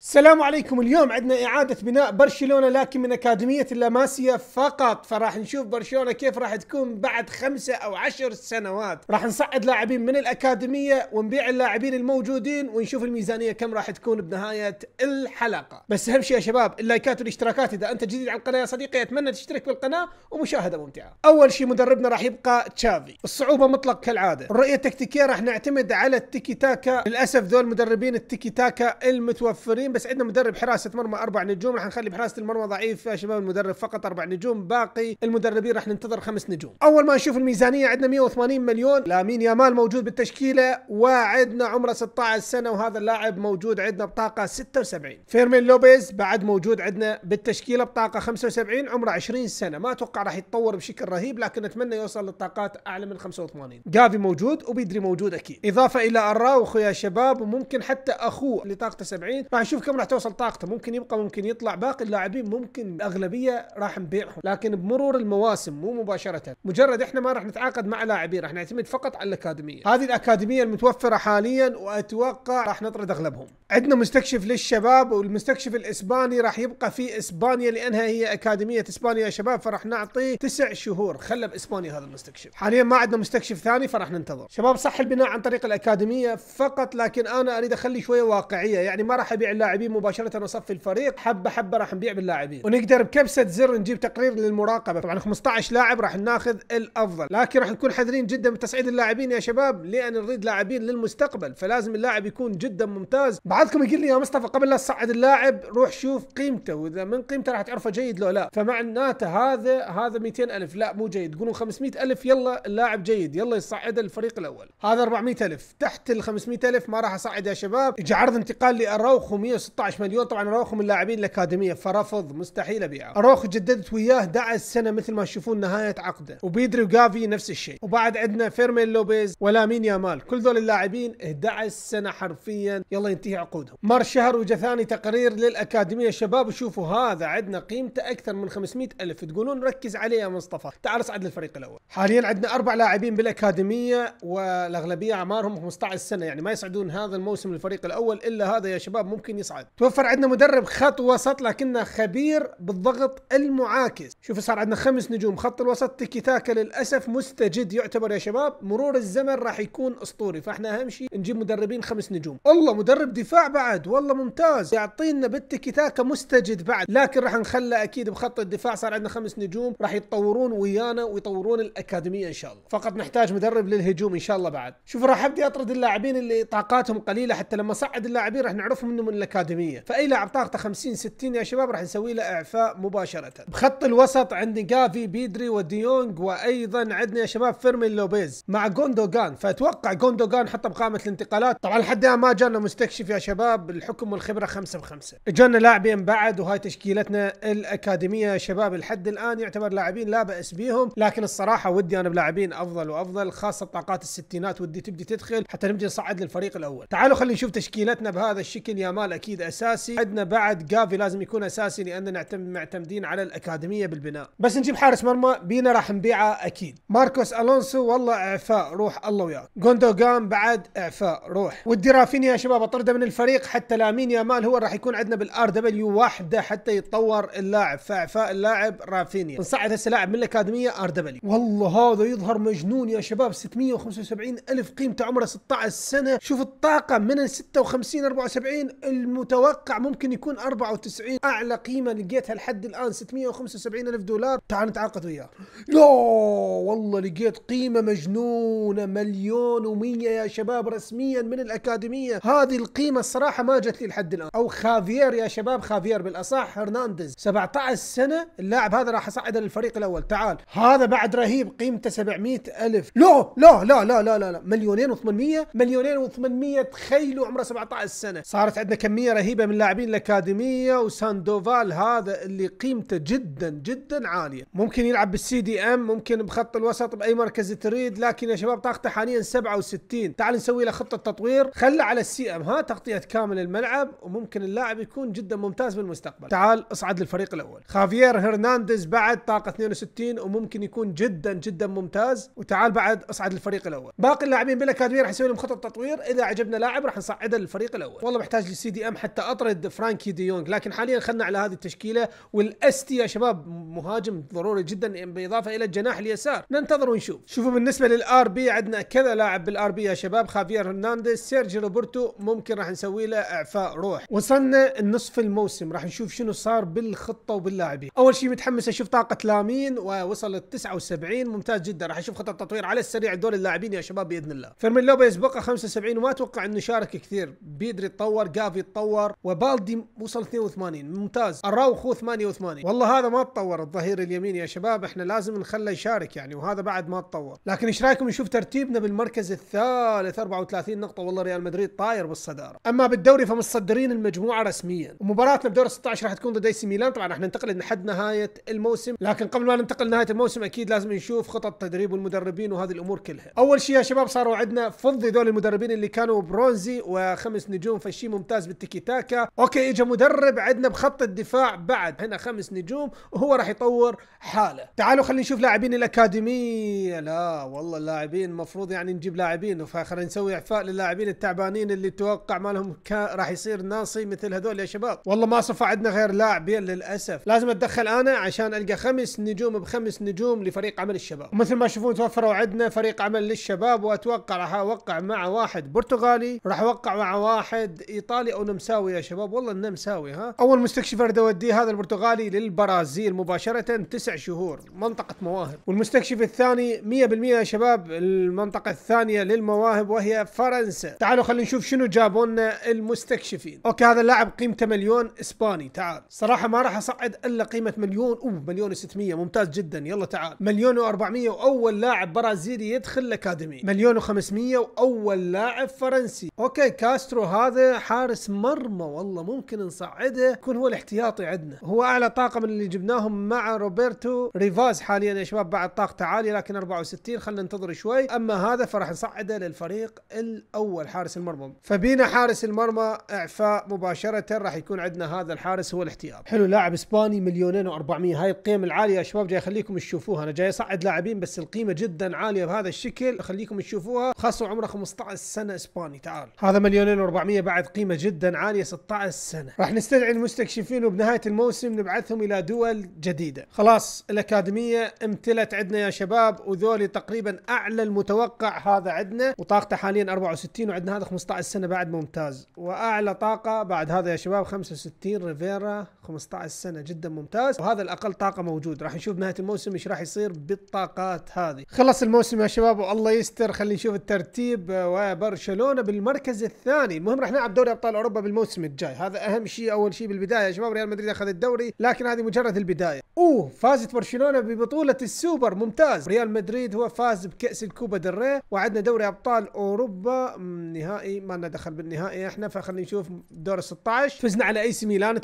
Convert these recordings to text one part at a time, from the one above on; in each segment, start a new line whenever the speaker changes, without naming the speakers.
السلام عليكم اليوم عندنا إعادة بناء برشلونة لكن من أكاديمية اللاماسيا فقط فراح نشوف برشلونة كيف راح تكون بعد خمسة أو عشر سنوات راح نصعد لاعبين من الأكاديمية ونبيع اللاعبين الموجودين ونشوف الميزانية كم راح تكون بنهاية الحلقة بس أهم شيء يا شباب اللايكات والاشتراكات إذا أنت جديد على القناة يا صديقي أتمنى تشترك بالقناة ومشاهدة ممتعة أول شيء مدربنا راح يبقى تشافي الصعوبة مطلق كالعادة الرؤية التكتيكية راح نعتمد على التيكي تاكا للأسف ذول مدربين التيكي تاكا المتوفرين حاليا بس عندنا مدرب حراسه مرمى اربع نجوم راح نخلي بحراسه المرمى ضعيف يا شباب المدرب فقط اربع نجوم باقي المدربين راح ننتظر خمس نجوم اول ما نشوف الميزانيه عندنا 180 مليون لامين يامال موجود بالتشكيله وعندنا عمره 16 سنه وهذا اللاعب موجود عندنا بطاقه 76 فيرمين لوبيز بعد موجود عندنا بالتشكيله بطاقه 75 عمره 20 سنه ما اتوقع راح يتطور بشكل رهيب لكن اتمنى يوصل للطاقات اعلى من 85 جافي موجود وبيدري موجود اكيد اضافه الى اراوخو يا شباب وممكن حتى اخوه اللي طاقته 70 راح نشوف شوف كم راح توصل طاقته ممكن يبقى ممكن يطلع باقي اللاعبين ممكن الاغلبيه راح نبيعهم لكن بمرور المواسم مو مباشره مجرد احنا ما راح نتعاقد مع لاعبين راح نعتمد فقط على الاكاديميه هذه الاكاديميه المتوفره حاليا واتوقع راح نطرد اغلبهم عندنا مستكشف للشباب والمستكشف الاسباني راح يبقى في اسبانيا لانها هي اكاديميه اسبانيا يا شباب فراح نعطيه تسع شهور خلى باسبانيا هذا المستكشف حاليا ما عندنا مستكشف ثاني فراح ننتظر شباب صح البناء عن طريق الاكاديميه فقط لكن انا اريد اخلي شويه واقعيه يعني ما راح ابيع اللاعبين مباشره وصفي الفريق حبه حبه راح نبيع باللاعبين ونقدر بكبسه زر نجيب تقرير للمراقبه طبعا 15 لاعب راح ناخذ الافضل لكن راح نكون حذرين جدا بتصعيد اللاعبين يا شباب لان نريد لاعبين للمستقبل فلازم اللاعب يكون جدا ممتاز بعضكم يقول لي يا مصطفى قبل لا تصعد اللاعب روح شوف قيمته واذا من قيمته راح تعرفه جيد لو لا فمعناته هذا هذا 200 الف لا مو جيد قولوا 500 الف يلا اللاعب جيد يلا يصعد الفريق الاول هذا 400 الف تحت ال 500 الف ما راح اصعد يا شباب اجى عرض انتقال لاراوخو 100 116 مليون طبعا اروخو من اللاعبين الاكاديميه فرفض مستحيل ابيعه اروخو جددت وياه دعس السنه مثل ما تشوفون نهايه عقده وبيدري وجافي نفس الشيء وبعد عندنا فيرمين لوبيز ولامين يامال كل ذول اللاعبين 11 سنه حرفيا يلا ينتهي عقودهم مر شهر وجا ثاني تقرير للاكاديميه شباب وشوفوا هذا عندنا قيمته اكثر من 500 الف تقولون ركز عليه يا مصطفى تعال اصعد للفريق الاول حاليا عندنا اربع لاعبين بالاكاديميه والاغلبيه اعمارهم 15 سنه يعني ما يصعدون هذا الموسم للفريق الاول الا هذا يا شباب ممكن يصعد توفر عندنا مدرب خط وسط لكنه خبير بالضغط المعاكس شوفوا صار عندنا خمس نجوم خط الوسط تيكي تاكا للاسف مستجد يعتبر يا شباب مرور الزمن راح يكون اسطوري فاحنا اهم شيء نجيب مدربين خمس نجوم الله مدرب دفاع بعد والله ممتاز يعطينا بالتيكي تاكا مستجد بعد لكن راح نخلى اكيد بخط الدفاع صار عندنا خمس نجوم راح يتطورون ويانا ويطورون الاكاديميه ان شاء الله فقط نحتاج مدرب للهجوم ان شاء الله بعد شوف راح ابدي اطرد اللاعبين اللي طاقاتهم قليله حتى لما صعد اللاعبين راح نعرفهم انه من الاكاديميه فاي لاعب طاقته 50 60 يا شباب راح نسوي له اعفاء مباشره بخط الوسط عندي جافي بيدري وديونج وايضا عندنا يا شباب فيرمين لوبيز مع جوندوجان فاتوقع جوندوجان حطه بقائمه الانتقالات طبعا لحد ما جانا مستكشف يا شباب الحكم والخبره 5 ب 5 جانا لاعبين بعد وهاي تشكيلتنا الاكاديميه يا شباب لحد الان يعتبر لاعبين لا باس بيهم لكن الصراحه ودي انا بلاعبين افضل وافضل خاصه طاقات الستينات ودي تبدي تدخل حتى نبدي نصعد للفريق الاول تعالوا خلينا نشوف تشكيلتنا بهذا الشكل يا مال اكيد اساسي عندنا بعد جافي لازم يكون اساسي لاننا معتمدين على الاكاديميه بالبناء بس نجيب حارس مرمى بينا راح نبيعه اكيد ماركوس الونسو والله اعفاء روح الله وياك جوندوجان بعد اعفاء روح ودي رافينيا يا شباب اطرده من الفريق حتى لامين يامال هو راح يكون عندنا بالار دبليو واحده حتى يتطور اللاعب فاعفاء اللاعب رافينيا نصعد هسه لاعب من الاكاديميه ار دبليو والله هذا يظهر مجنون يا شباب 675 الف قيمته عمره 16 سنه شوف الطاقه من 56 74 الم المتوقع ممكن يكون 94 اعلى قيمه لقيتها لحد الان 675 الف دولار تعال نتعاقد وياه لا والله لقيت قيمه مجنونه مليون و100 يا شباب رسميا من الاكاديميه هذه القيمه الصراحه ما جت لي لحد الان او خافير يا شباب خافير بالاصح هرنانديز 17 سنه اللاعب هذا راح اصعده للفريق الاول تعال هذا بعد رهيب قيمته 700 الف لا لا لا لا لا لا, مليونين و800 مليونين و800 تخيلوا عمره 17 سنه صارت عندنا كم كميه رهيبه من لاعبين الاكاديميه وساندوفال هذا اللي قيمته جدا جدا عاليه ممكن يلعب بالسي دي ام ممكن بخط الوسط باي مركز تريد لكن يا شباب طاقته حاليا 67 تعال نسوي له خطه تطوير خله على السي ام ها تغطيه كامل الملعب وممكن اللاعب يكون جدا ممتاز بالمستقبل تعال اصعد للفريق الاول خافيير هرنانديز بعد طاقه 62 وممكن يكون جدا جدا ممتاز وتعال بعد اصعد للفريق الاول باقي اللاعبين بالاكاديميه راح نسوي لهم خطه تطوير اذا عجبنا لاعب راح نصعده للفريق الاول والله محتاج للسي دي ام حتى اطرد فرانكي ديونغ دي لكن حاليا خلنا على هذه التشكيله والاستي يا شباب مهاجم ضروري جدا بالاضافه الى الجناح اليسار ننتظر ونشوف شوفوا بالنسبه للار بي عندنا كذا لاعب بالار بي يا شباب خافير هرنانديز سيرجي روبرتو ممكن راح نسوي له اعفاء روح وصلنا النصف الموسم راح نشوف شنو صار بالخطه وباللاعبين اول شيء متحمس اشوف طاقه لامين ووصلت 79 ممتاز جدا راح اشوف خطه تطوير على السريع دول اللاعبين يا شباب باذن الله فيرمين لوبيز بقى 75 وما اتوقع انه شارك كثير بيدري تطور جافي تطور وبالدي وصل 82 ممتاز الراوخو 88 والله هذا ما تطور الظهير اليمين يا شباب احنا لازم نخله يشارك يعني وهذا بعد ما تطور لكن ايش رايكم نشوف ترتيبنا بالمركز الثالث 34 نقطه والله ريال مدريد طاير بالصداره اما بالدوري فمصدرين المجموعه رسميا ومباراتنا بدور 16 راح تكون ضد اي سي ميلان طبعا راح ننتقل لحد نهايه الموسم لكن قبل ما ننتقل لنهايه الموسم اكيد لازم نشوف خطط تدريب المدربين وهذه الامور كلها اول شيء يا شباب صاروا عندنا فضي ذول المدربين اللي كانوا برونزي وخمس نجوم فشي ممتاز بالتكنيك التيكي تاكا اوكي اجى مدرب عندنا بخط الدفاع بعد هنا خمس نجوم وهو راح يطور حاله تعالوا خلينا نشوف لاعبين الاكاديميه لا والله اللاعبين المفروض يعني نجيب لاعبين فخلينا نسوي اعفاء للاعبين التعبانين اللي توقع مالهم راح يصير ناصي مثل هذول يا شباب والله ما صفى عندنا غير لاعبين للاسف لازم اتدخل انا عشان القى خمس نجوم بخمس نجوم لفريق عمل الشباب ومثل ما تشوفون توفروا عندنا فريق عمل للشباب واتوقع راح اوقع مع واحد برتغالي راح اوقع مع واحد ايطالي او مساوي يا شباب والله انه مساوي ها اول مستكشف اريد اوديه هذا البرتغالي للبرازيل مباشره تسع شهور منطقه مواهب والمستكشف الثاني 100% يا شباب المنطقه الثانيه للمواهب وهي فرنسا تعالوا خلينا نشوف شنو جابوا لنا المستكشفين اوكي هذا اللاعب قيمته مليون اسباني تعال صراحه ما راح اصعد الا قيمه مليون اوه مليون و600 ممتاز جدا يلا تعال مليون و400 واول لاعب برازيلي يدخل الاكاديمي مليون و500 واول لاعب فرنسي اوكي كاسترو هذا حارس ما مرمى والله ممكن نصعده يكون هو الاحتياطي عندنا هو اعلى طاقه من اللي جبناهم مع روبرتو ريفاز حاليا يا شباب بعد طاقته عاليه لكن 64 خلينا ننتظر شوي اما هذا فراح نصعده للفريق الاول حارس المرمى فبينا حارس المرمى اعفاء مباشره راح يكون عندنا هذا الحارس هو الاحتياط حلو لاعب اسباني مليونين و400 هاي القيم العاليه يا شباب جاي اخليكم تشوفوها انا جاي اصعد لاعبين بس القيمه جدا عاليه بهذا الشكل اخليكم تشوفوها خاصه عمره 15 سنه اسباني تعال هذا مليونين و400 بعد قيمه جدا عاليه 16 سنه راح نستدعي المستكشفين وبنهايه الموسم نبعثهم الى دول جديده خلاص الاكاديميه امتلت عندنا يا شباب وذولي تقريبا اعلى المتوقع هذا عندنا وطاقته حاليا 64 وعندنا هذا 15 سنه بعد ممتاز واعلى طاقه بعد هذا يا شباب 65 ريفيرا 15 سنه جدا ممتاز وهذا الاقل طاقه موجود راح نشوف نهايه الموسم ايش راح يصير بالطاقات هذه خلص الموسم يا شباب والله يستر خلينا نشوف الترتيب آه، وبرشلونه بالمركز الثاني المهم راح نلعب دوري ابطال اوروبا بالموسم الجاي هذا اهم شيء اول شيء بالبدايه يا شباب ريال مدريد اخذ الدوري لكن هذه مجرد البدايه اوه فازت برشلونه ببطوله السوبر ممتاز ريال مدريد هو فاز بكاس الكوبا دري وعندنا دوري ابطال اوروبا نهائي ما لنا دخل بالنهائي احنا فخلينا نشوف دور 16 فزنا على اي سي ميلان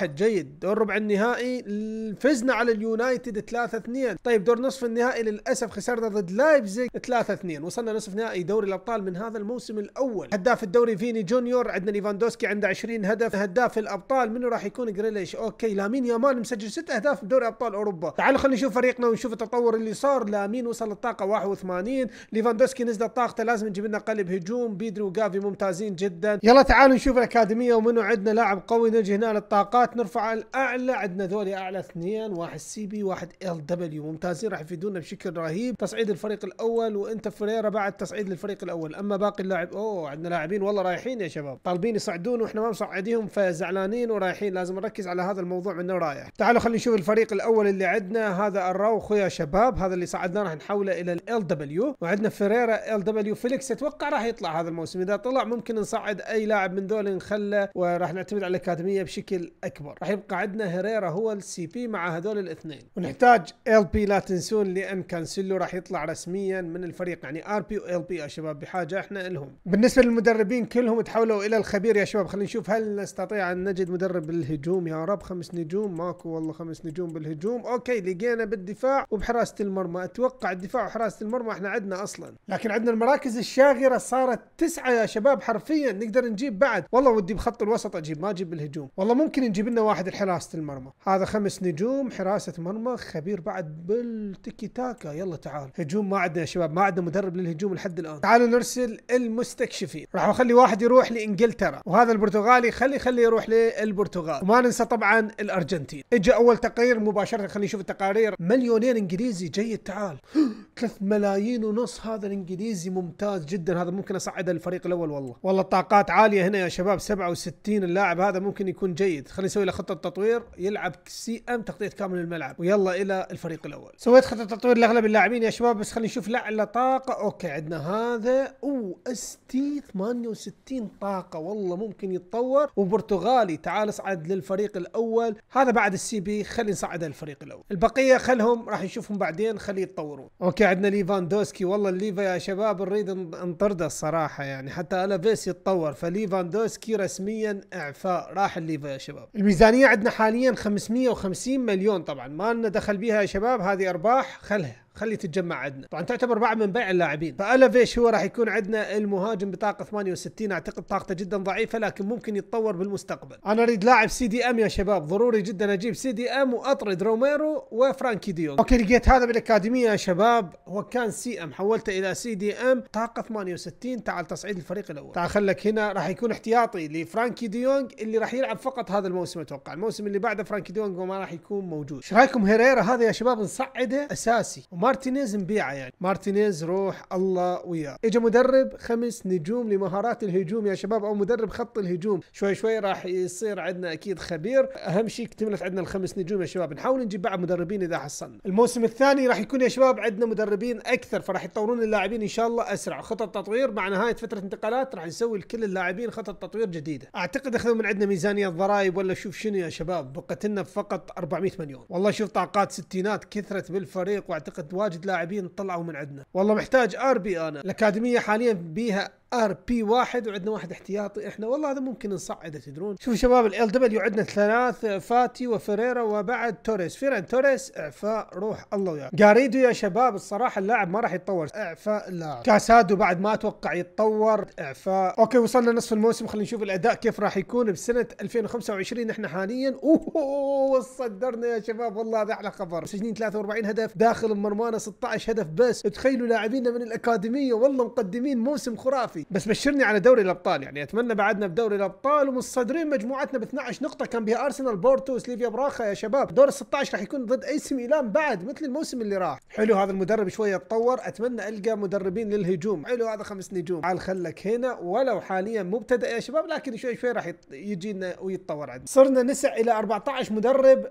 3-1 جيد دور ربع النهائي فزنا على اليونايتد 3-2 طيب دور نصف النهائي للاسف خسرنا ضد لايبزيج 3-2 وصلنا نصف نهائي دوري الابطال من هذا الموسم الاول هداف الدوري فيني جونيور عندنا ليفاندوسكي عنده 20 هدف هداف الابطال منو راح يكون جريليش اوكي لامين يامال مسجل ست اهداف دوري ابطال اوروبا تعالوا خلينا نشوف فريقنا ونشوف التطور اللي صار لامين وصل الطاقه 81 ليفاندوسكي نزلت طاقته لازم نجيب لنا قلب هجوم بيدري وجافي ممتازين جدا يلا تعالوا نشوف الاكاديميه ومنو عندنا لاعب قوي نجي هنا للطاقات نرفع الاعلى عندنا ذولي اعلى اثنين واحد سي بي واحد ال دبليو ممتازين راح يفيدونا بشكل رهيب تصعيد الفريق الاول وانت فريرا بعد تصعيد للفريق الاول اما باقي اللاعب اوه عندنا لاعبين والله رايحين يا شباب طالبين يصعدون واحنا ما مصعديهم فزعلانين ورايحين لازم نركز على هذا الموضوع من رايح تعالوا خلينا نشوف الفريق الفريق الاول اللي عندنا هذا الراوخو يا شباب هذا اللي صعدناه راح نحوله الى ال دبليو وعندنا فيريرا ال دبليو فيليكس اتوقع راح يطلع هذا الموسم اذا طلع ممكن نصعد اي لاعب من ذول نخله وراح نعتمد على الاكاديميه بشكل اكبر راح يبقى عندنا هيريرا هو السي بي مع هذول الاثنين ونحتاج ال بي لا تنسون لان كانسيلو راح يطلع رسميا من الفريق يعني ار بي وال بي يا شباب بحاجه احنا لهم بالنسبه للمدربين كلهم تحولوا الى الخبير يا شباب خلينا نشوف هل نستطيع ان نجد مدرب الهجوم يا رب خمس نجوم ماكو والله خمس نجوم بالهجوم اوكي لقينا بالدفاع وبحراسه المرمى اتوقع الدفاع وحراسه المرمى احنا عندنا اصلا لكن عندنا المراكز الشاغره صارت تسعه يا شباب حرفيا نقدر نجيب بعد والله ودي بخط الوسط اجيب ما اجيب بالهجوم والله ممكن نجيب لنا واحد لحراسه المرمى هذا خمس نجوم حراسه مرمى خبير بعد بالتيكي تاكا يلا تعال هجوم ما عندنا يا شباب ما عندنا مدرب للهجوم لحد الان تعالوا نرسل المستكشفين راح اخلي واحد يروح لانجلترا وهذا البرتغالي خلي خلي يروح للبرتغال وما ننسى طبعا الارجنتين اجى اول تقرير مباشره خليني اشوف التقارير مليونين انجليزي جيد تعال ثلاث ملايين ونص هذا الانجليزي ممتاز جدا هذا ممكن اصعد الفريق الاول والله والله الطاقات عاليه هنا يا شباب 67 اللاعب هذا ممكن يكون جيد خلينا نسوي له خطه تطوير يلعب سي ام تغطيه كامل الملعب ويلا الى الفريق الاول سويت خطه تطوير لاغلب اللاعبين يا شباب بس خلينا نشوف لعله طاقه اوكي عندنا هذا او اس تي 68 طاقه والله ممكن يتطور وبرتغالي تعال اصعد للفريق الاول هذا بعد السي بي خلينا نصعد صعد الفريق الاول البقيه خلهم راح نشوفهم بعدين خليه يتطورون اوكي عندنا ليفاندوسكي والله الليفا يا شباب نريد نطرده الصراحه يعني حتى الافيس يتطور فليفاندوسكي رسميا اعفاء راح الليفا يا شباب الميزانيه عندنا حاليا 550 مليون طبعا ما لنا دخل بيها يا شباب هذه ارباح خلها خلي تتجمع عندنا طبعا تعتبر بعد من بيع اللاعبين فالافيش هو راح يكون عندنا المهاجم بطاقه 68 اعتقد طاقته جدا ضعيفه لكن ممكن يتطور بالمستقبل انا اريد لاعب سي دي ام يا شباب ضروري جدا اجيب سي دي ام واطرد روميرو وفرانكي ديونج اوكي لقيت هذا بالاكاديميه يا شباب هو كان سي ام حولته الى سي دي ام طاقه 68 تعال تصعيد الفريق الاول تعال خلك هنا راح يكون احتياطي لفرانكي ديونج اللي راح يلعب فقط هذا الموسم اتوقع الموسم اللي بعده فرانكي ديونج ما راح يكون موجود ايش رايكم هيريرا هذا يا شباب نصعده اساسي مارتينيز مبيعه يعني مارتينيز روح الله وياه اجى مدرب خمس نجوم لمهارات الهجوم يا شباب او مدرب خط الهجوم شوي شوي راح يصير عندنا اكيد خبير اهم شيء اكتملت عندنا الخمس نجوم يا شباب نحاول نجيب بعض مدربين اذا حصلنا الموسم الثاني راح يكون يا شباب عندنا مدربين اكثر فراح يطورون اللاعبين ان شاء الله اسرع خطط تطوير مع نهايه فتره انتقالات راح نسوي لكل اللاعبين خطط تطوير جديده اعتقد اخذوا من عندنا ميزانيه ضرائب ولا شوف شنو يا شباب بقت لنا فقط 400 مليون والله شوف طاقات ستينات كثرت بالفريق واعتقد واجد لاعبين طلعوا من عندنا والله محتاج اربي انا الاكاديميه حاليا بيها ار بي واحد وعندنا واحد احتياطي احنا والله هذا ممكن نصعده تدرون شوفوا شباب ال دبليو عندنا ثلاث فاتي وفريرا وبعد توريس فيران توريس اعفاء روح الله وياك جاريدو يا شباب الصراحه اللاعب ما راح يتطور اعفاء لا كاسادو بعد ما اتوقع يتطور اعفاء اوكي وصلنا نصف الموسم خلينا نشوف الاداء كيف راح يكون بسنه 2025 احنا حاليا اوه صدرنا يا شباب والله هذا احلى خبر مسجلين 43 هدف داخل مرمانا 16 هدف بس تخيلوا لاعبينا من الاكاديميه والله مقدمين موسم خرافي الدوري بس بشرني على دوري الابطال يعني اتمنى بعدنا بدوري الابطال ومصدرين مجموعتنا ب 12 نقطه كان بها ارسنال بورتو سليفيا براخا يا شباب دور ال 16 راح يكون ضد اي سي ميلان بعد مثل الموسم اللي راح حلو هذا المدرب شويه تطور اتمنى القى مدربين للهجوم حلو هذا خمس نجوم تعال خلك هنا ولو حاليا مبتدئ يا شباب لكن شوي شوي راح يجينا ويتطور عندنا صرنا نسع الى 14 مدرب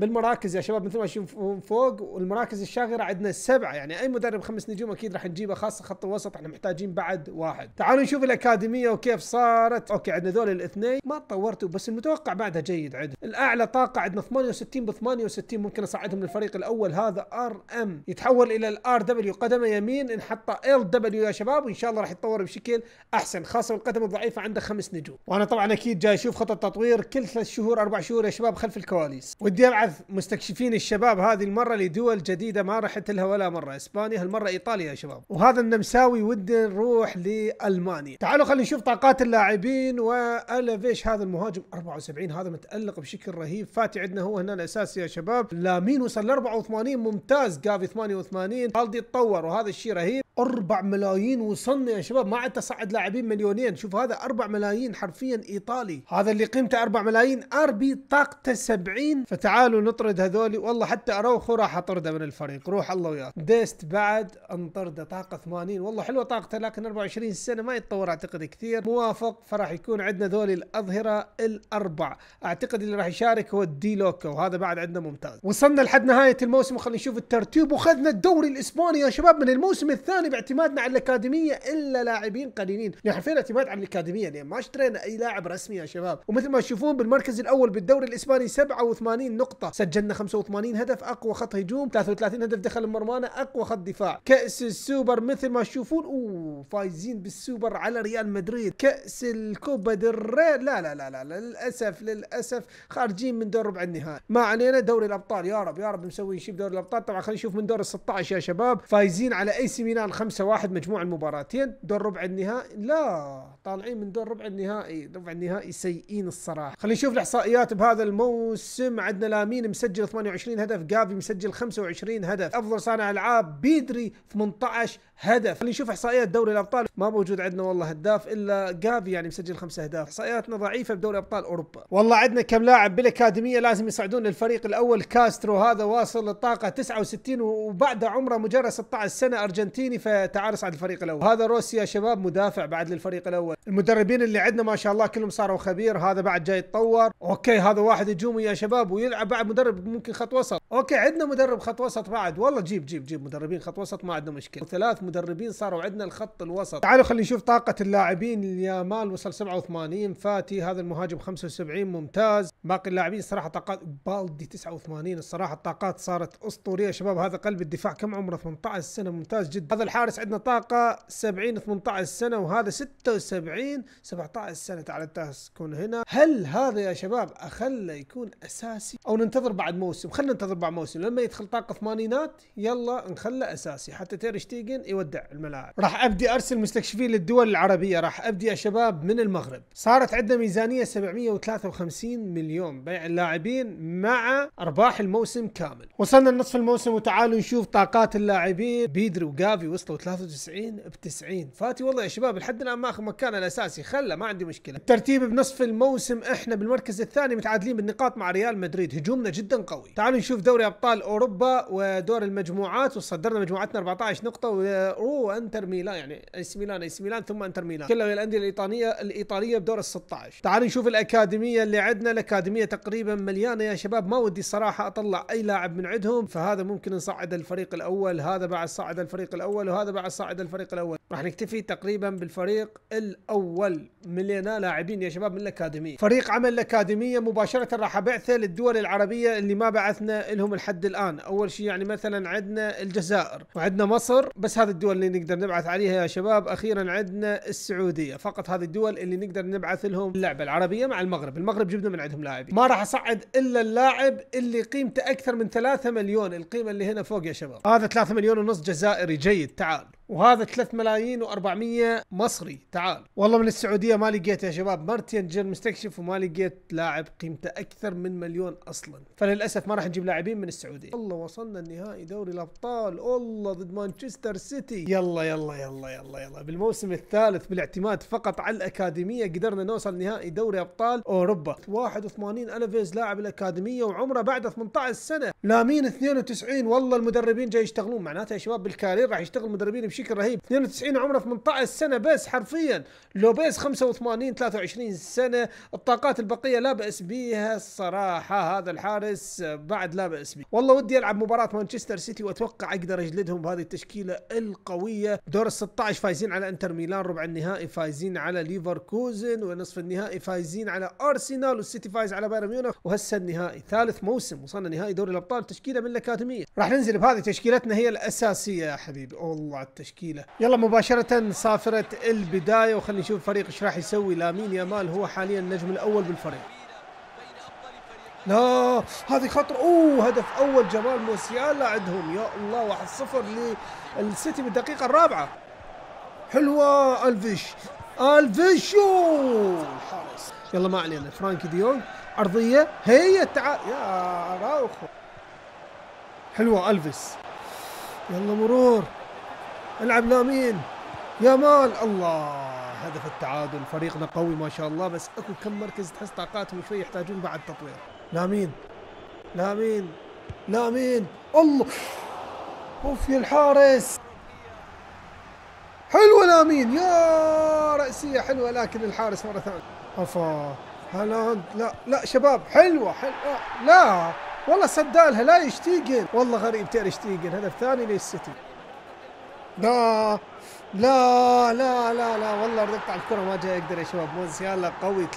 بالمراكز يا شباب مثل ما تشوفون فوق والمراكز الشاغره عندنا سبعه يعني اي مدرب خمس نجوم اكيد راح نجيبه خاصه خط الوسط احنا محتاجين بعد واحد واحد تعالوا نشوف الاكاديميه وكيف صارت اوكي عندنا ذول الاثنين ما تطورتوا بس المتوقع بعدها جيد عندهم الاعلى طاقه عندنا 68 ب 68 ممكن اصعدهم للفريق الاول هذا ار ام يتحول الى الار دبليو قدمه يمين نحط ال دبليو يا شباب وان شاء الله راح يتطور بشكل احسن خاصه القدم الضعيفه عنده خمس نجوم وانا طبعا اكيد جاي اشوف خطط تطوير كل ثلاث شهور اربع شهور يا شباب خلف الكواليس ودي ابعث مستكشفين الشباب هذه المره لدول جديده ما رحت لها ولا مره اسبانيا هالمره ايطاليا يا شباب وهذا النمساوي ودي نروح ل المانيا تعالوا خلينا نشوف طاقات اللاعبين والافيش هذا المهاجم 74 هذا متالق بشكل رهيب فاتي عندنا هو هنا الاساسي يا شباب لامين وصل ل 84 ممتاز جافي 88 بالدي تطور وهذا الشيء رهيب 4 ملايين وصلنا يا شباب ما عاد تصعد لاعبين مليونين شوف هذا 4 ملايين حرفيا ايطالي هذا اللي قيمته 4 ملايين ار بي طاقته 70 فتعالوا نطرد هذولي والله حتى اروخو راح اطرده من الفريق روح الله وياك ديست بعد انطرده طاقه 80 والله حلوه طاقته لكن 24 20 سنه ما يتطور اعتقد كثير موافق فراح يكون عندنا ذول الاظهره الاربع اعتقد اللي راح يشارك هو الدي لوكا وهذا بعد عندنا ممتاز وصلنا لحد نهايه الموسم وخلينا نشوف الترتيب وخذنا الدوري الاسباني يا شباب من الموسم الثاني باعتمادنا على الاكاديميه الا لاعبين قليلين نحن فين اعتماد على الاكاديميه يعني ما اشترينا اي لاعب رسمي يا شباب ومثل ما تشوفون بالمركز الاول بالدوري الاسباني 87 نقطه سجلنا 85 هدف اقوى خط هجوم 33 هدف دخل مرمانا اقوى خط دفاع كاس السوبر مثل ما تشوفون اوه فايزين فايزين بالسوبر على ريال مدريد كأس الكوبا دري لا لا لا لا للأسف للأسف خارجين من دور ربع النهائي ما علينا دوري الأبطال يا رب يا رب مسوي شيء بدوري الأبطال طبعا خلينا نشوف من دور ال 16 يا شباب فايزين على اي سي ميلان 5-1 مجموع المباراتين دور ربع النهائي لا طالعين من دور ربع النهائي ربع النهائي سيئين الصراحة خلينا نشوف الإحصائيات بهذا الموسم عندنا لامين مسجل 28 هدف جافي مسجل 25 هدف افضل صانع العاب بيدري 18 هدف اللي يشوف احصائيات دوري الابطال ما موجود عندنا والله هداف الا جافي يعني مسجل خمس اهداف احصائياتنا ضعيفه بدوري ابطال اوروبا والله عندنا كم لاعب بالاكاديميه لازم يصعدون للفريق الاول كاسترو هذا واصل للطاقه 69 وبعد عمره مجرد 16 سنه ارجنتيني فتعال اصعد الفريق الاول هذا روسيا شباب مدافع بعد للفريق الاول المدربين اللي عندنا ما شاء الله كلهم صاروا خبير هذا بعد جاي يتطور اوكي هذا واحد هجومي يا شباب ويلعب بعد مدرب ممكن خط وسط اوكي عندنا مدرب خط وسط بعد والله جيب جيب جيب مدربين خط وسط ما عندنا مشكله ثلاث المدربين صاروا عندنا الخط الوسط تعالوا خلينا نشوف طاقة اللاعبين اليامال وصل 87 فاتي هذا المهاجم 75 ممتاز باقي اللاعبين صراحة طاقات بالدي 89 الصراحة الطاقات صارت أسطورية شباب هذا قلب الدفاع كم عمره 18 سنة ممتاز جدا هذا الحارس عندنا طاقة 70 18 سنة وهذا 76 17 سنة تعال تكون هنا هل هذا يا شباب أخله يكون أساسي أو ننتظر بعد موسم خلينا ننتظر بعد موسم لما يدخل طاقة ثمانينات يلا نخله أساسي حتى تير شتيجن يودع الملاعب راح ابدي ارسل مستكشفين للدول العربيه راح ابدي يا شباب من المغرب صارت عندنا ميزانيه 753 مليون بيع اللاعبين مع ارباح الموسم كامل وصلنا لنصف الموسم وتعالوا نشوف طاقات اللاعبين بيدري وجافي وصلوا 93 ب 90 فاتي والله يا شباب لحد الان ماخذ مكانه الاساسي خله ما عندي مشكله الترتيب بنصف الموسم احنا بالمركز الثاني متعادلين بالنقاط مع ريال مدريد هجومنا جدا قوي تعالوا نشوف دوري ابطال اوروبا ودور المجموعات وصدرنا مجموعتنا 14 نقطه او انتر ميلان يعني اس ميلان اس ميلان ثم انتر ميلان كلها الانديه الايطاليه الايطاليه بدور ال 16 تعالوا نشوف الاكاديميه اللي عندنا الاكاديميه تقريبا مليانه يا شباب ما ودي صراحه اطلع اي لاعب من عندهم فهذا ممكن نصعد الفريق الاول هذا بعد صعد الفريق الاول وهذا بعد صعد الفريق الاول راح نكتفي تقريبا بالفريق الاول ملينا لاعبين يا شباب من الاكاديميه فريق عمل الاكاديميه مباشره راح ابعثه للدول العربيه اللي ما بعثنا لهم لحد الان اول شيء يعني مثلا عندنا الجزائر وعندنا مصر بس هذا هذه الدول اللي نقدر نبعث عليها يا شباب اخيرا عندنا السعوديه فقط هذه الدول اللي نقدر نبعث لهم اللعبه العربيه مع المغرب المغرب جبنا من عندهم لاعبين ما راح اصعد الا اللاعب اللي قيمته اكثر من 3 مليون القيمه اللي هنا فوق يا شباب هذا 3 مليون ونص جزائري جيد تعال وهذا 3 ملايين و400 مصري تعال والله من السعوديه ما لقيت يا شباب مارتين جن مستكشف وما لقيت لاعب قيمته اكثر من مليون اصلا فللاسف ما راح نجيب لاعبين من السعوديه الله وصلنا النهائي دوري الابطال الله ضد مانشستر سيتي يلا يلا يلا يلا يلا بالموسم الثالث بالاعتماد فقط على الاكاديميه قدرنا نوصل نهائي دوري ابطال اوروبا 81 الفيز لاعب الاكاديميه وعمره بعد 18 سنه لامين 92 والله المدربين جاي يشتغلون معناته يا شباب بالكارير راح يشتغل مدربين بشكل بشكل رهيب 92 عمره 18 سنه بس حرفيا لوبيز 85 23 سنه الطاقات البقيه لا باس بيها الصراحه هذا الحارس بعد لا باس به والله ودي العب مباراه مانشستر سيتي واتوقع اقدر اجلدهم بهذه التشكيله القويه دور ال 16 فايزين على انتر ميلان ربع النهائي فايزين على ليفركوزن ونصف النهائي فايزين على ارسنال والسيتي فايز على بايرن ميونخ وهسه النهائي ثالث موسم وصلنا نهائي دوري الابطال تشكيله من الاكاديميه راح ننزل بهذه تشكيلتنا هي الاساسيه يا حبيبي والله التشكيله التشكيله يلا مباشره صافره البدايه وخلينا نشوف الفريق ايش راح يسوي لامين يامال هو حاليا النجم الاول بالفريق لا هذه خطر اوه هدف اول جمال موسيالا عندهم يا الله 1-0 للسيتي بالدقيقه الرابعه حلوه الفيش الفيش حارس يلا ما علينا فرانكي ديونج عرضيه هي تعال يا راوخو حلوه الفيس يلا مرور العب لامين يا مال الله هدف التعادل فريقنا قوي ما شاء الله بس اكو كم مركز تحس طاقاتهم شوي يحتاجون بعد تطوير لامين لامين لامين الله اوف يا الحارس حلوه لامين يا راسيه حلوه لكن الحارس مره ثانيه افا هالاند لا لا شباب حلوه حلوه لا والله سدالها لا يشتيقن والله غريب تير يشتيقن هدف ثاني للسيتي 那 لا لا لا لا والله ردت على الكره ما جاي اقدر يا شباب موزيالا قوي 3-1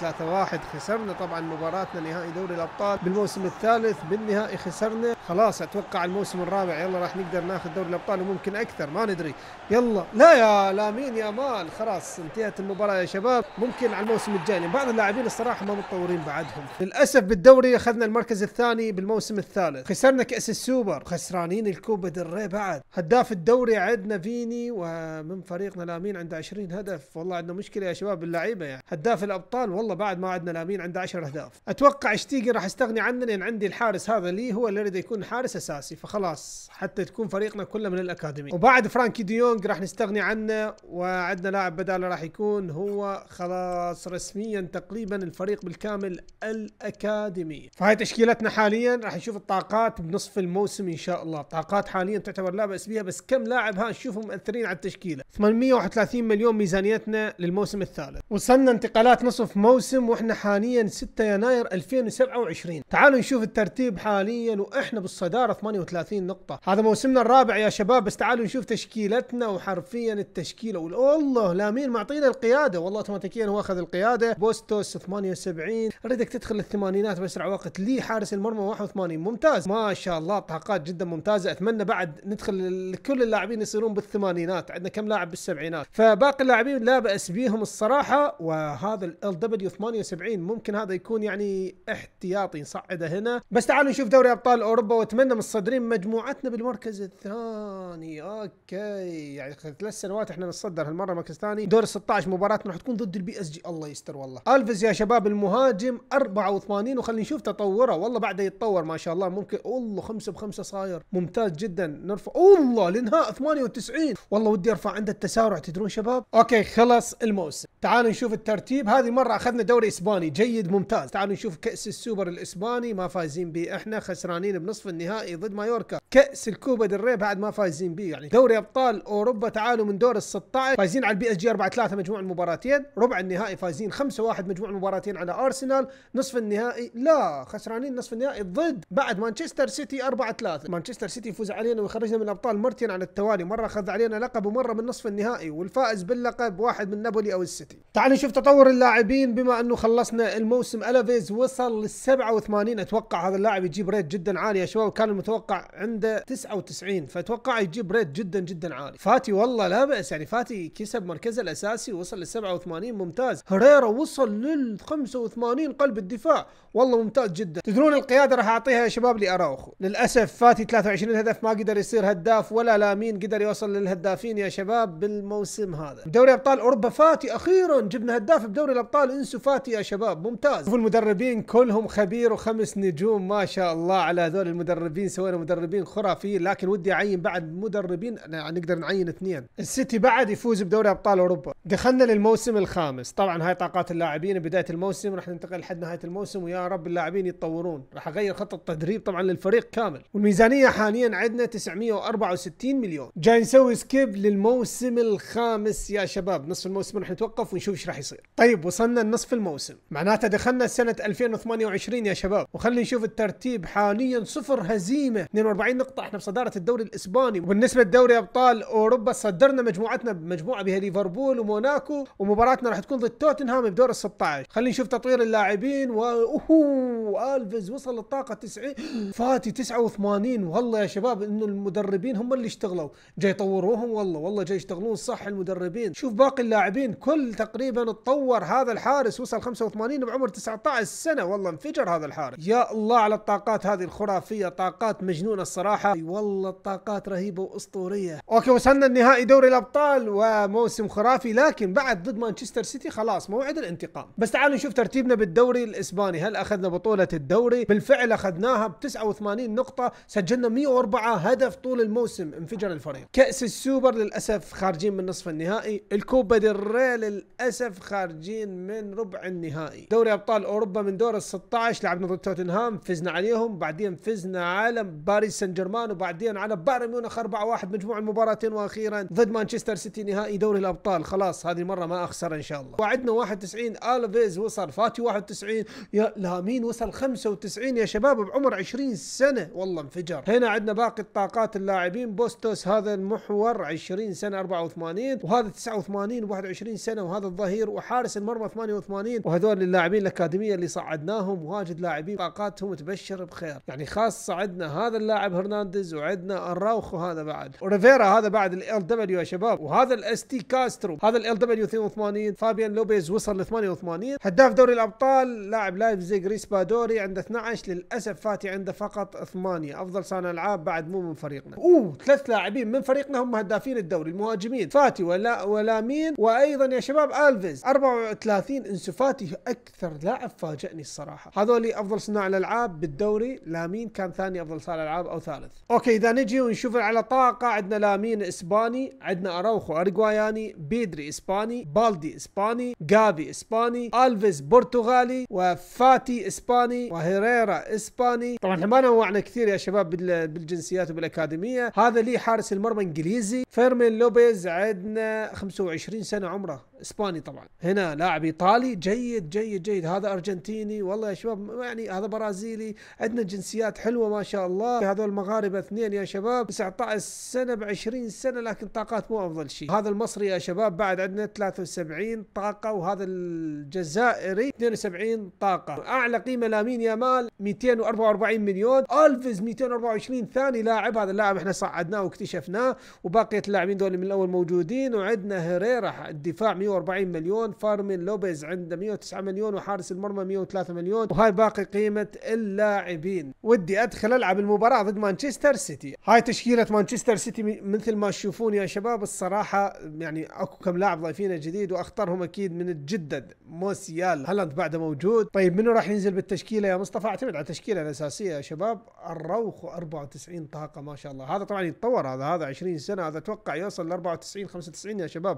خسرنا طبعا مباراتنا نهائي دوري الابطال بالموسم الثالث بالنهائي خسرنا خلاص اتوقع الموسم الرابع يلا راح نقدر ناخذ دوري الابطال وممكن اكثر ما ندري يلا لا يا لامين يا مان خلاص انتهت المباراه يا شباب ممكن على الموسم الجاي لان بعض اللاعبين الصراحه ما متطورين بعدهم للاسف بالدوري اخذنا المركز الثاني بالموسم الثالث خسرنا كاس السوبر خسرانين الكوبا دري بعد هداف الدوري عندنا فيني و من فريقنا لامين عنده 20 هدف والله عندنا مشكله يا شباب باللعيبه يعني هداف الابطال والله بعد ما عندنا لامين عنده 10 اهداف اتوقع اشتيقي راح استغني عنه لان عندي الحارس هذا لي هو اللي يريد يكون حارس اساسي فخلاص حتى تكون فريقنا كله من الاكاديمي وبعد فرانكي ديونج راح نستغني عنه وعندنا لاعب بداله راح يكون هو خلاص رسميا تقريبا الفريق بالكامل الاكاديمي فهاي تشكيلتنا حاليا راح نشوف الطاقات بنصف الموسم ان شاء الله طاقات حاليا تعتبر لا باس بها بس كم لاعب ها نشوفهم مؤثرين على التشكيل التشكيله 831 مليون ميزانيتنا للموسم الثالث وصلنا انتقالات نصف موسم واحنا حاليا 6 يناير 2027 تعالوا نشوف الترتيب حاليا واحنا بالصداره 38 نقطه هذا موسمنا الرابع يا شباب بس تعالوا نشوف تشكيلتنا وحرفيا التشكيله والله لامين معطينا القياده والله اوتوماتيكيا هو اخذ القياده بوستوس 78 اريدك تدخل الثمانينات باسرع وقت لي حارس المرمى 81 ممتاز ما شاء الله طاقات جدا ممتازه اتمنى بعد ندخل كل اللاعبين يصيرون بالثمانينات عندنا كم لاعب بالسبعينات فباقي اللاعبين لا باس بيهم الصراحه وهذا ال دبليو 78 ممكن هذا يكون يعني احتياطي نصعده هنا بس تعالوا نشوف دوري ابطال اوروبا واتمنى متصدرين مجموعتنا بالمركز الثاني اوكي يعني ثلاث سنوات احنا نتصدر هالمره مركز ثاني دور 16 مباراتنا راح تكون ضد البي اس جي الله يستر والله الفز يا شباب المهاجم 84 وخلينا نشوف تطوره والله بعده يتطور ما شاء الله ممكن والله 5 ب 5 صاير ممتاز جدا نرفع والله الانهاء 98 والله ودي ارفع يرفع عند التسارع تدرون شباب اوكي خلص الموسم تعالوا نشوف الترتيب هذه مرة اخذنا دوري اسباني جيد ممتاز تعالوا نشوف كأس السوبر الاسباني ما فايزين به احنا خسرانين بنصف النهائي ضد مايوركا كأس الكوبا دري بعد ما فايزين به يعني دوري ابطال اوروبا تعالوا من دور ال 16 فايزين على البي اس جي 4 3 مجموع المباراتين ربع النهائي فايزين 5 1 مجموع المباراتين على ارسنال نصف النهائي لا خسرانين نصف النهائي ضد بعد مانشستر سيتي 4 3 مانشستر سيتي يفوز علينا ويخرجنا من الابطال مرتين على التوالي مرة اخذ علينا لقب ومرة من نصف النهائي والفائز باللقب واحد من نابولي او السيتي تعال نشوف تطور اللاعبين بما انه خلصنا الموسم الافيز وصل لل 87 اتوقع هذا اللاعب يجيب ريت جدا عالي يا شباب كان المتوقع عنده 99 فاتوقع يجيب ريت جدا جدا عالي فاتي والله لا باس يعني فاتي كسب مركزه الاساسي وصل لل 87 ممتاز هريرا وصل لل 85 قلب الدفاع والله ممتاز جدا تدرون القياده راح اعطيها يا شباب لاراوخو للاسف فاتي 23 هدف ما قدر يصير هداف ولا لامين قدر يوصل للهدافين يا شباب شباب بالموسم هذا دوري ابطال اوروبا فاتي اخيرا جبنا هداف بدوري الابطال انسوا فاتي يا شباب ممتاز شوفوا المدربين كلهم خبير وخمس نجوم ما شاء الله على هذول المدربين سوينا مدربين خرافيين لكن ودي اعين بعد مدربين نقدر نعين اثنين السيتي بعد يفوز بدوري ابطال اوروبا دخلنا للموسم الخامس طبعا هاي طاقات اللاعبين بدايه الموسم راح ننتقل لحد نهايه الموسم ويا رب اللاعبين يتطورون راح اغير خطه التدريب طبعا للفريق كامل والميزانيه حاليا عندنا 964 مليون جاي نسوي سكيب للم الموسم الخامس يا شباب نصف الموسم راح نتوقف ونشوف ايش راح يصير طيب وصلنا لنصف الموسم معناته دخلنا سنة 2028 يا شباب وخلينا نشوف الترتيب حاليا صفر هزيمة 42 نقطة احنا بصدارة الدوري الاسباني وبالنسبة لدوري ابطال اوروبا صدرنا مجموعتنا بمجموعة بها ليفربول وموناكو ومباراتنا راح تكون ضد توتنهام بدور ال 16 خلينا نشوف تطوير اللاعبين و اوه الفيز وصل للطاقة 90 فاتي 89 والله يا شباب انه المدربين هم اللي اشتغلوا جاي يطوروهم والله والله والله جاي يشتغلون صح المدربين شوف باقي اللاعبين كل تقريبا تطور هذا الحارس وصل 85 بعمر 19 سنه والله انفجر هذا الحارس يا الله على الطاقات هذه الخرافيه طاقات مجنونه الصراحه اي والله الطاقات رهيبه واسطوريه اوكي وصلنا لنهائي دوري الابطال وموسم خرافي لكن بعد ضد مانشستر سيتي خلاص موعد الانتقام بس تعالوا نشوف ترتيبنا بالدوري الاسباني هل اخذنا بطوله الدوري بالفعل اخذناها ب 89 نقطه سجلنا 104 هدف طول الموسم انفجر الفريق كاس السوبر للاسف للاسف خارجين من نصف النهائي الكوبا ري للاسف خارجين من ربع النهائي دوري ابطال اوروبا من دور ال 16 لعبنا ضد توتنهام فزنا عليهم بعدين فزنا على باريس سان جيرمان وبعدين على بايرن ميونخ 4-1 مجموع المباراتين واخيرا ضد مانشستر سيتي نهائي دوري الابطال خلاص هذه المره ما اخسر ان شاء الله وعدنا 91 الفيز وصل فاتي 91 يا لامين وصل 95 يا شباب بعمر 20 سنه والله انفجر هنا عندنا باقي الطاقات اللاعبين بوستوس هذا المحور 20 سنه 84 وهذا 89 و21 سنه وهذا الظهير وحارس المرمى 88 وهذول اللاعبين الاكاديميه اللي صعدناهم واجد لاعبين طاقاتهم تبشر بخير يعني خاص صعدنا هذا اللاعب هرنانديز وعدنا الراوخو هذا بعد وريفيرا هذا بعد ال دبليو يا شباب وهذا الاس تي كاسترو هذا ال دبليو 82 فابيان لوبيز وصل ل 88 هداف دوري الابطال لاعب لايف ريس بادوري عنده 12 للاسف فاتي عنده فقط 8 افضل صانع العاب بعد مو من فريقنا اوه ثلاث لاعبين من فريقنا هم هدافين الدوري الدوري المهاجمين فاتي ولا ولامين وايضا يا شباب الفيز 34 انسو فاتي اكثر لاعب فاجئني الصراحه هذول افضل صناع الالعاب بالدوري لامين كان ثاني افضل صانع العاب او ثالث اوكي اذا نجي ونشوف على طاقه عندنا لامين اسباني عندنا اروخو ارجواياني بيدري اسباني بالدي اسباني جافي اسباني الفيز برتغالي وفاتي اسباني وهيريرا اسباني طبعا احنا ما نوعنا كثير يا شباب بالجنسيات وبالاكاديميه هذا لي حارس المرمى انجليزي فيرمين لوبيز عندنا 25 سنه عمره اسباني طبعا هنا لاعب ايطالي جيد جيد جيد هذا ارجنتيني والله يا شباب يعني هذا برازيلي عندنا جنسيات حلوه ما شاء الله هذول المغاربه اثنين يا شباب 19 سنه ب 20 سنه لكن طاقات مو افضل شيء هذا المصري يا شباب بعد عندنا 73 طاقه وهذا الجزائري 72 طاقه اعلى قيمه لامين يامال 244 مليون الفيز 224 ثاني لاعب هذا اللاعب احنا صعدناه واكتشفناه وبقيه اللاعبين دول من الاول موجودين وعندنا هيريرا الدفاع 140 مليون فارمين لوبيز عنده 109 مليون وحارس المرمى 103 مليون وهاي باقي قيمة اللاعبين ودي أدخل ألعب المباراة ضد مانشستر سيتي هاي تشكيلة مانشستر سيتي مثل ما تشوفون يا شباب الصراحة يعني أكو كم لاعب ضايفينه جديد وأخطرهم أكيد من الجدد موسيال هالاند بعده موجود طيب منو راح ينزل بالتشكيلة يا مصطفى أعتمد على التشكيلة الأساسية يا شباب الروخ 94 طاقة ما شاء الله هذا طبعا يتطور هذا هذا 20 سنة هذا أتوقع يوصل ل 94 95 يا شباب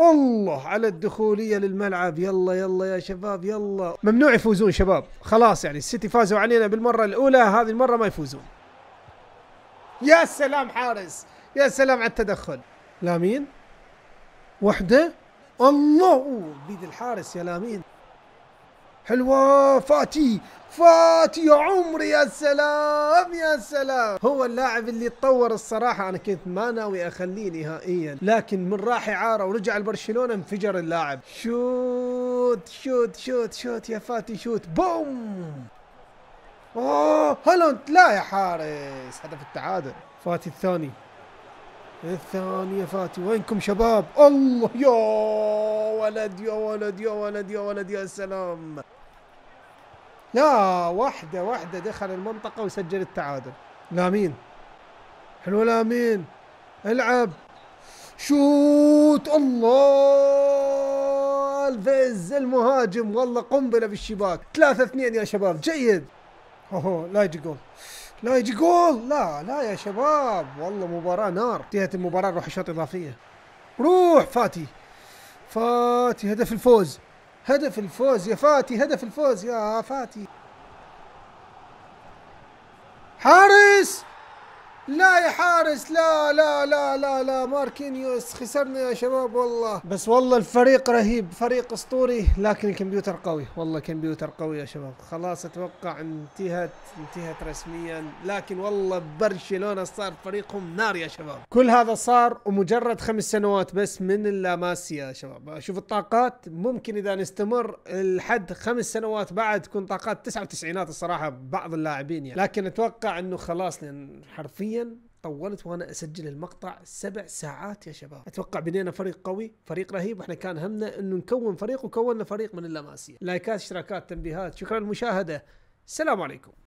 الله على الدخولية للملعب يلا يلا يا شباب يلا ممنوع يفوزون شباب خلاص يعني السيتي فازوا علينا بالمرة الأولى هذه المرة ما يفوزون يا سلام حارس يا سلام على التدخل لامين وحده الله بيد الحارس يا لامين حلوة فاتي فاتي يا عمري يا سلام يا سلام هو اللاعب اللي تطور الصراحة أنا كنت ما ناوي أخليه نهائيا لكن من راح إعارة ورجع لبرشلونة انفجر اللاعب شوت شوت شوت شوت يا فاتي شوت بوم اوه هلونت لا يا حارس هدف التعادل فاتي الثاني الثاني يا فاتي وينكم شباب الله يا ولد يا ولد يا ولد يا ولد يا سلام لا واحدة واحدة دخل المنطقة وسجل التعادل لامين حلو لامين العب شوت الله الفيز المهاجم والله قنبلة بالشباك ثلاثة اثنين يا شباب جيد اوه لا يجي جول لا يجي جول لا لا يا شباب والله مباراة نار انتهت المباراة روح شوط اضافية روح فاتي فاتي هدف الفوز هدف الفوز يا فاتي هدف الفوز يا فاتي لا يا حارس لا لا لا لا لا ماركينيوس خسرنا يا شباب والله بس والله الفريق رهيب فريق اسطوري لكن الكمبيوتر قوي والله الكمبيوتر قوي يا شباب خلاص اتوقع انتهت انتهت رسميا لكن والله برشلونة صار فريقهم نار يا شباب كل هذا صار ومجرد خمس سنوات بس من اللاماسيا يا شباب اشوف الطاقات ممكن اذا نستمر لحد خمس سنوات بعد تكون طاقات تسعة وتسعينات الصراحة بعض اللاعبين يعني لكن اتوقع انه خلاص لان حرفيا فعليا طولت وانا اسجل المقطع سبع ساعات يا شباب اتوقع بنينا فريق قوي فريق رهيب احنا كان همنا انه نكون فريق وكوننا فريق من اللاماسيا لايكات اشتراكات تنبيهات شكرا للمشاهده السلام عليكم